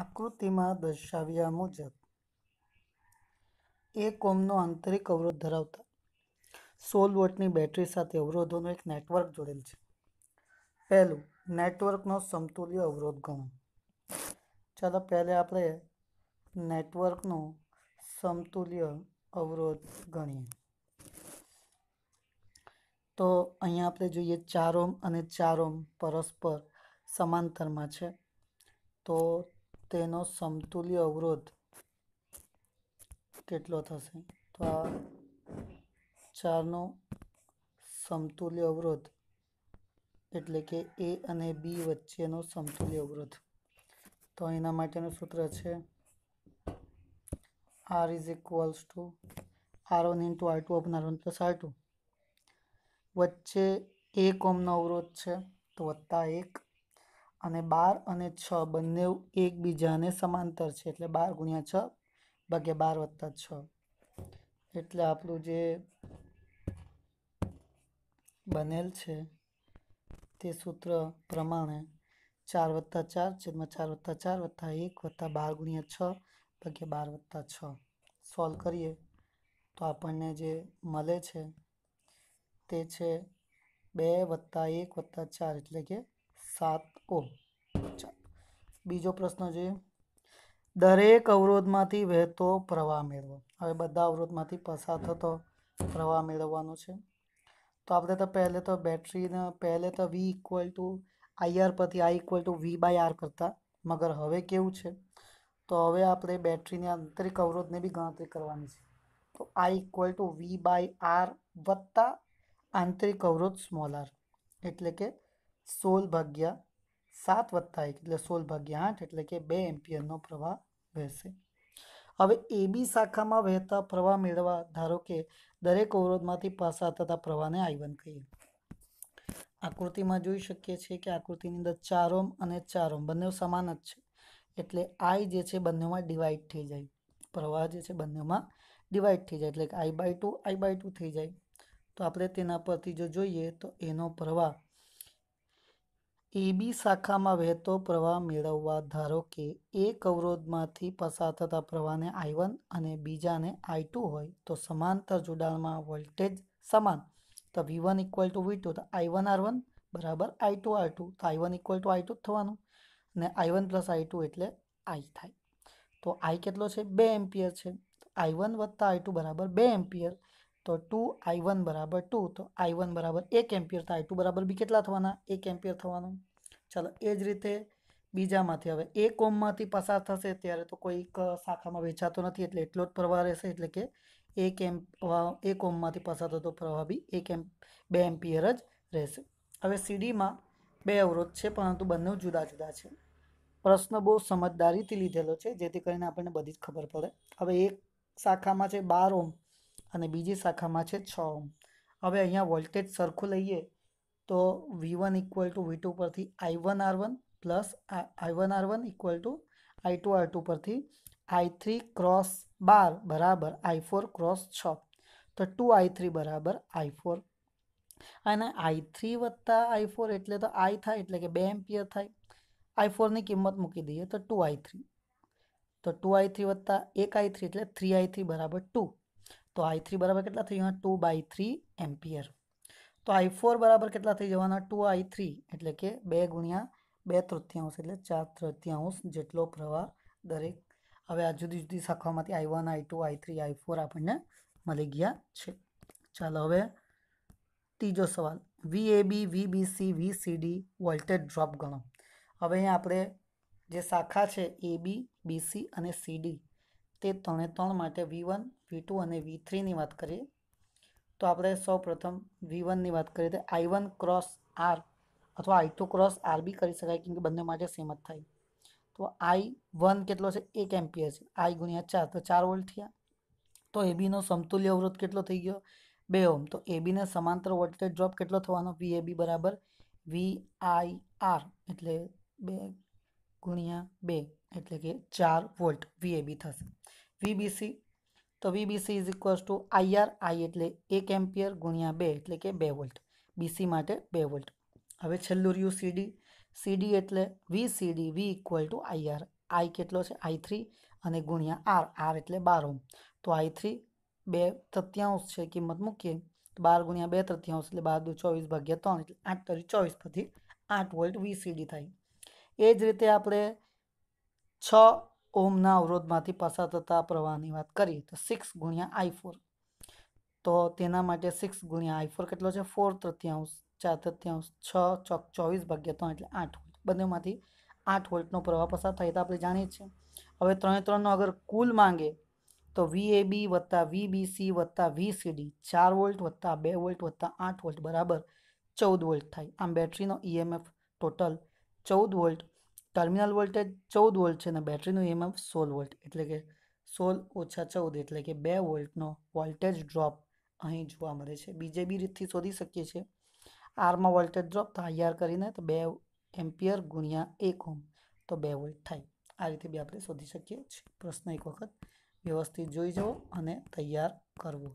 આકૃતિમાં દર્શાવ્યા મુજબ એક ઓમનો આંતરિક અવરોધ ધરાવતા સોલ વોટની બેટરી સાથે અવરોધોનું એક નેટવર્ક જોડેલ છે પહેલું નેટવર્કનો સમતુલ્ય અવરોધ ગણો ચાલો પહેલે આપણે નેટવર્કનો સમતુલ્ય અવરોધ ગણીએ તો અહીંયા આપણે જોઈએ ચાર ઓમ અને ચાર ઓમ પરસ્પર સમાંતરમાં છે તો તેનો સમતુલ્ય અવરોધ કેટલો થશે તો આ ચારનો સમતુલ્ય અવરોધ એટલે કે એ અને બી વચ્ચેનો સમતુલ્ય અવરોધ તો એના માટેનું સૂત્ર છે R is equals to R one into R two upon R one plus R two વચ્ચે એક ઓમનો અવરોધ છે તો વત્તા એક અને બાર અને છ બંને એકબીજાને સમાંતર છે એટલે બાર ગુણ્યા છ ભાગ્યા બાર વત્તા છ એટલે આપણું જે બનેલ છે તે સૂત્ર પ્રમાણે ચાર વત્તા ચાર છેદમાં ચાર વત્તા ચાર વત્તા એક વત્તા બાર ગુણ્યા છ ભાગ્યા બાર વત્તા છ સોલ્વ કરીએ તો આપણને જે મળે છે તે છે બે વત્તા એક વત્તા ચાર એટલે કે સાત ઓ બીજો પ્રશ્ન જોઈએ દરેક અવરોધમાંથી વહેતો પ્રવાહ મેળવો હવે બધા અવરોધમાંથી પસાર થતો પ્રવાહ મેળવવાનો છે તો આપણે તો પહેલે તો બેટરીને પહેલે તો વી ઇક્વલ ટુ આઈઆર પરથી I equal to V by R કરતા મગર હવે કેવું છે તો હવે આપણે બેટરીની આંતરિક અવરોધને બી ગણતરી કરવાની છે તો I equal to V by R વત્તા આંતરિક અવરોધ સ્મોલ આર એટલે કે સોળ ભાગ્યા સાત વત્તા એક એટલે સોળ ભાગ્યા આઠ એટલે કે બે એમ્પિયરનો પ્રવાહ વહેશે હવે એ બી શાખામાં વહેતા પ્રવાહ મેળવવા ધારો કે દરેક અવરોધમાંથી પસાર થતા પ્રવાહને આઈ વન કહીએ આકૃતિમાં જોઈ શકીએ છીએ કે આકૃતિની અંદર ચારોમ અને ચાર ઓમ બંને સમાન જ છે એટલે આઈ જે છે બંનેમાં ડિવાઈડ થઈ જાય પ્રવાહ જે છે બંનેમાં ડિવાઈડ થઈ જાય એટલે કે I by two I by two થઈ જાય તો આપણે તેના પરથી જો જોઈએ તો એનો પ્રવાહ એબી શાખામાં વહેતો પ્રવાહ મેળવવા ધારો કે એક અવરોધમાંથી પસાર થતા પ્રવાહને આઈ વન અને બીજાને આઈ ટુ હોય તો સમાંતર જોડાણમાં વોલ્ટેજ સમાન તો V one equal to V two તો આઈ વન આર વન બરાબર આઈ ટુ આર ટુ તો I one equal to I two થવાનું અને I one plus I two એટલે આઈ થાય તો આઈ કેટલો છે બે એમ્પિયર છે આઈ વન વત્તા આઈ ટુ બરાબર બે એમ્પિયર તો ટુ આઈ વન બરાબર ટુ તો આઈ વન બરાબર એક એમ્પિયર તો આઈ ટુ બરાબર બી કેટલા થવાના એક એમ્પિયર થવાનું ચાલો એ જ રીતે બીજામાંથી હવે એ કોમમાંથી પસાર થશે ત્યારે તો કોઈક શાખામાં વેચાતો નથી એટલે એટલો જ પ્રવાહ રહેશે એટલે કે એક એમ એક ઓમમાંથી પસાર થતો પ્રવાહ બી એક એમ બે એમ્પિયર જ રહેશે હવે સીડીમાં બે અવરોધ છે પરંતુ બંને જુદા જુદા છે પ્રશ્ન બહુ સમજદારીથી લીધેલો છે જેથી કરીને આપણને બધી જ ખબર પડે હવે એક શાખામાં છે બાર ઓમ અને બીજી શાખામાં છે છ ઓમ હવે અહીંયા વોલ્ટેજ સરખું લઈએ તો V one equal to V two પરથી I one R one plus I one R one equal to I two R two પરથી આઈ થ્રી ક્રોસ બાર બરાબર આઈ ફોર ક્રોસ છ તો ટુ આઈ થ્રી બરાબર આઈ ફોર અને આઈ થ્રી વત્તા આઈ four એટલે તો આઈ થાય એટલે કે બે એમ્પિયર થાય આઈ ફોરની કિંમત મૂકી દઈએ તો ટુ આઈ થ્રી તો ટુ આઈ થ્રી વત્તા એક આઈ થ્રી એટલે થ્રી આઈ થ્રી બરાબર ટુ તો આઈ થ્રી બરાબર કેટલા થઈ જવાના ટુ બાય થ્રી એમ્પિયર તો આઈ ફોર બરાબર કેટલા થઈ જવાના ટુ આઈ થ્રી એટલે કે બે ગુણ્યા બે તૃતીયાંશ એટલે ચાર તૃતીયાંશ જેટલો પ્રવાહ દરેક હવે આ જુદી જુદી શાખામાંથી I one I two I three I four આપણને મળી ગયા છે ચાલો હવે ત્રીજો સવાલ V A B V B C V C D voltage drop ગણો હવે અહીંયા આપણે જે શાખા છે એ બી બી સી અને સી ડી તે ત્રણે ત્રણ માટે વી વન વી ટુ અને વી થ્રીની વાત કરીએ તો આપણે સૌ પ્રથમ વી વનની વાત કરીએ તો આઈ વન ક્રોસ આર અથવા આઈ ટુ ક્રોસ આર બી કરી શકાય કેમ કે બંને માટે સેમ જ થાય તો આઈ વન કેટલો છે એક એમ્પિયર છે આઈ ગુણ્યા ચાર તો ચાર વોલ્ટ થયા તો એબીનો સમતુલ્ય અવરોધ કેટલો થઈ ગયો બે ઓમ તો એબીને સમાંતર વોલ્ટેજ ડ્રોપ કેટલો થવાનો વી બરાબર વી આઈ આર એટલે બે ગુણ્યા બે એટલે કે ચાર વોલ્ટ વીએબી થશે વીબીસી તો VBC is equals to IR I એટલે એક એમ્પિયર ગુણ્યા બે એટલે કે બે વોલ્ટ બીસી માટે બે વોલ્ટ હવે છેલ્લું રહ્યું સીડી સીડી એટલે V CD V equal to IR I કેટલો છે આઈ થ્રી અને ગુણ્યા આર આર એટલે બાર ઓમ તો આઈ થ્રી બે તૃત્યાંશ છે કિંમત મૂકીએ તો બાર ગુણ્યા બે તૃત્યાંશ એટલે બાર દુ ચોવીસ ભાગ્યા ત્રણ એટલે આઠ તરી ચોવીસ પછી આઠ વોલ્ટ વીસીડી થાય એ જ રીતે આપણે છ ઓમના અવરોધમાંથી પસાર થતા પ્રવાહની વાત કરીએ તો સિક્સ ગુણ્યા આઈ ફોર તો તેના માટે સિક્સ ગુણ્યા આઈ ફોર કેટલો છે ફોર તૃતીયાંશ ચાર તૃતીયાંશ છ ચોક ચોવીસ ભાગ્યા ત્રણ એટલે આઠ વોલ્ટ બંનેમાંથી આઠ વોલ્ટનો પ્રવાહ પસાર થાય તો આપણે જાણીએ છીએ હવે ત્રણે ત્રણનો અગર કુલ માંગે તો વી એ બી વત્તા વી બી સી વત્તા વી સી ડી ચાર વોલ્ટ વત્તા બે વોલ્ટ વત્તા આઠ વોલ્ટ બરાબર ચૌદ વોલ્ટ થાય આમ બેટરીનો ઈએમએફ e ટોટલ ચૌદ વોલ્ટ ટર્મિનલ વોલ્ટેજ ચૌદ વોલ્ટ છે અને બેટરીનું ઈએમએફ સોળ વોલ્ટ એટલે કે સોળ ઓછા ચૌદ એટલે કે બે વોલ્ટનો વોલ્ટેજ ડ્રોપ અહીં જોવા મળે છે બીજે બી રીતથી શોધી શકીએ છીએ આરમાં વોલ્ટેજ ડ્રોપ તો આઈઆર કરીને તો બે એમ્પિયર ગુણ્યા એક ઓમ તો બે વોલ્ટ થાય આ રીતે બી આપણે શોધી શકીએ છીએ પ્રશ્ન એક વખત વ્યવસ્થિત જોઈ જવો અને તૈયાર કરવું